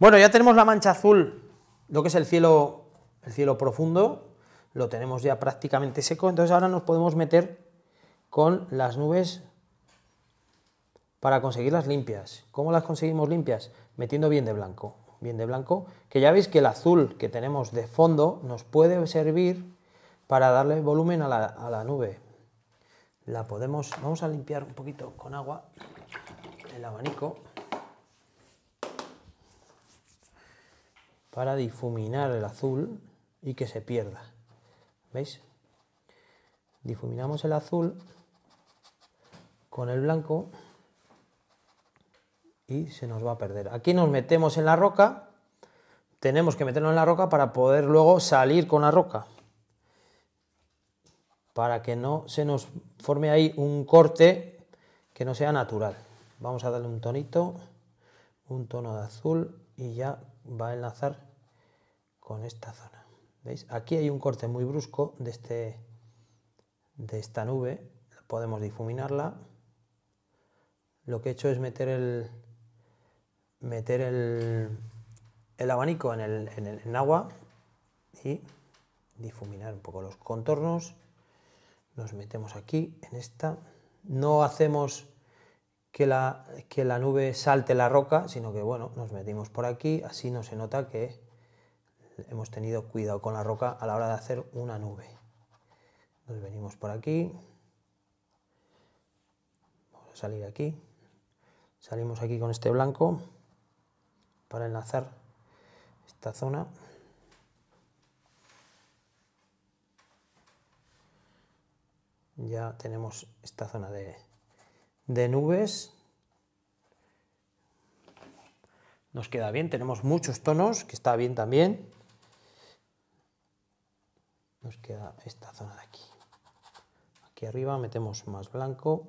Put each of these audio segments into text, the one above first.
Bueno, ya tenemos la mancha azul, lo que es el cielo, el cielo profundo, lo tenemos ya prácticamente seco, entonces ahora nos podemos meter con las nubes para conseguirlas limpias. ¿Cómo las conseguimos limpias? Metiendo bien de blanco, bien de blanco, que ya veis que el azul que tenemos de fondo nos puede servir para darle volumen a la, nube. La podemos, vamos a limpiar un poquito con agua el abanico. para difuminar el azul y que se pierda. ¿Veis? Difuminamos el azul con el blanco y se nos va a perder. Aquí nos metemos en la roca, tenemos que meternos en la roca para poder luego salir con la roca. Para que no se nos forme ahí un corte que no sea natural. Vamos a darle un tonito, un tono de azul y ya va a enlazar con esta zona. ¿Veis? Aquí hay un corte muy brusco de, este, de esta nube. Podemos difuminarla. Lo que he hecho es meter el, meter el, el abanico en, el, en, el, en agua y difuminar un poco los contornos. Nos metemos aquí en esta. No hacemos que la, que la nube salte la roca, sino que bueno, nos metimos por aquí, así no se nota que hemos tenido cuidado con la roca a la hora de hacer una nube. Nos venimos por aquí, vamos a salir aquí, salimos aquí con este blanco para enlazar esta zona. Ya tenemos esta zona de, de nubes. Nos queda bien, tenemos muchos tonos, que está bien también. Nos queda esta zona de aquí. Aquí arriba metemos más blanco.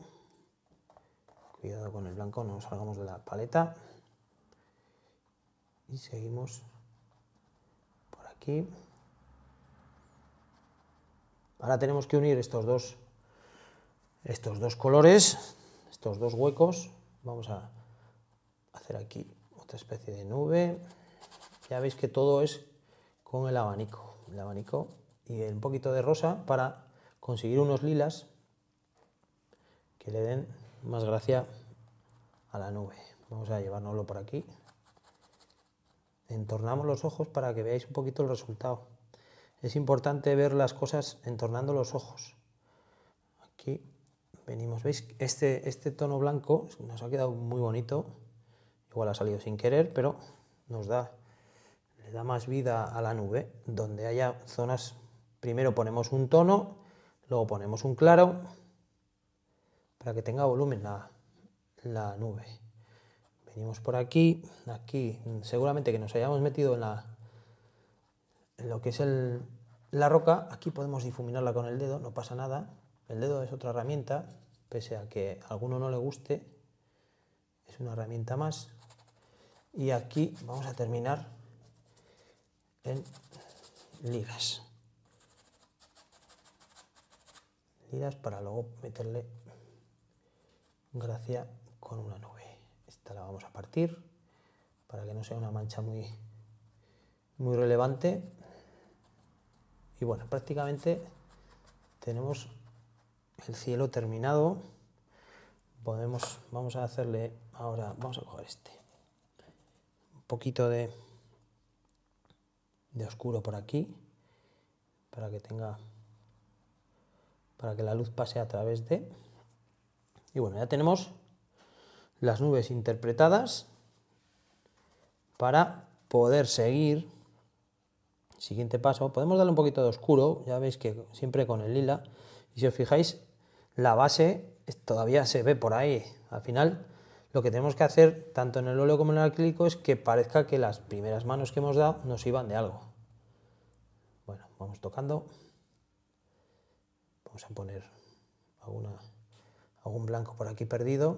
Cuidado con el blanco, no nos salgamos de la paleta. Y seguimos por aquí. Ahora tenemos que unir estos dos, estos dos colores estos dos huecos, vamos a hacer aquí otra especie de nube. Ya veis que todo es con el abanico, el abanico y un poquito de rosa para conseguir unos lilas que le den más gracia a la nube. Vamos a llevárnoslo por aquí. Entornamos los ojos para que veáis un poquito el resultado. Es importante ver las cosas entornando los ojos. Aquí venimos, ¿veis? Este, este tono blanco nos ha quedado muy bonito, igual ha salido sin querer, pero nos da, le da más vida a la nube, donde haya zonas, primero ponemos un tono, luego ponemos un claro, para que tenga volumen la, la nube. Venimos por aquí, aquí, seguramente que nos hayamos metido en la lo que es la roca, aquí podemos difuminarla con el dedo, no pasa nada, el dedo es otra herramienta, pese a que a alguno no le guste, es una herramienta más. Y aquí vamos a terminar en ligas. Ligas para luego meterle gracia con una nube. Esta la vamos a partir para que no sea una mancha muy, muy relevante. Y bueno, prácticamente tenemos el cielo terminado. Podemos, vamos a hacerle ahora, vamos a coger este. Un poquito de, de oscuro por aquí, para que tenga, para que la luz pase a través de. Y bueno, ya tenemos las nubes interpretadas para poder seguir. Siguiente paso, podemos darle un poquito de oscuro, ya veis que siempre con el lila, y si os fijáis, la base todavía se ve por ahí. Al final, lo que tenemos que hacer, tanto en el óleo como en el acrílico, es que parezca que las primeras manos que hemos dado nos iban de algo. Bueno, vamos tocando. Vamos a poner algún blanco por aquí perdido.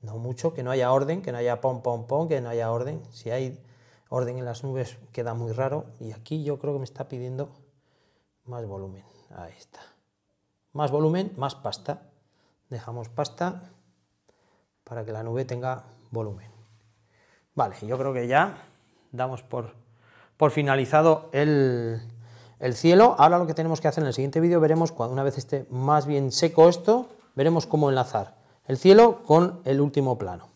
No mucho, que no haya orden, que no haya pom, pom, pom, que no haya orden. Si hay orden en las nubes queda muy raro. Y aquí yo creo que me está pidiendo más volumen. Ahí está. Más volumen, más pasta. Dejamos pasta para que la nube tenga volumen. Vale, yo creo que ya damos por, por finalizado el, el cielo. Ahora lo que tenemos que hacer en el siguiente vídeo veremos, cuando una vez esté más bien seco esto, veremos cómo enlazar el cielo con el último plano.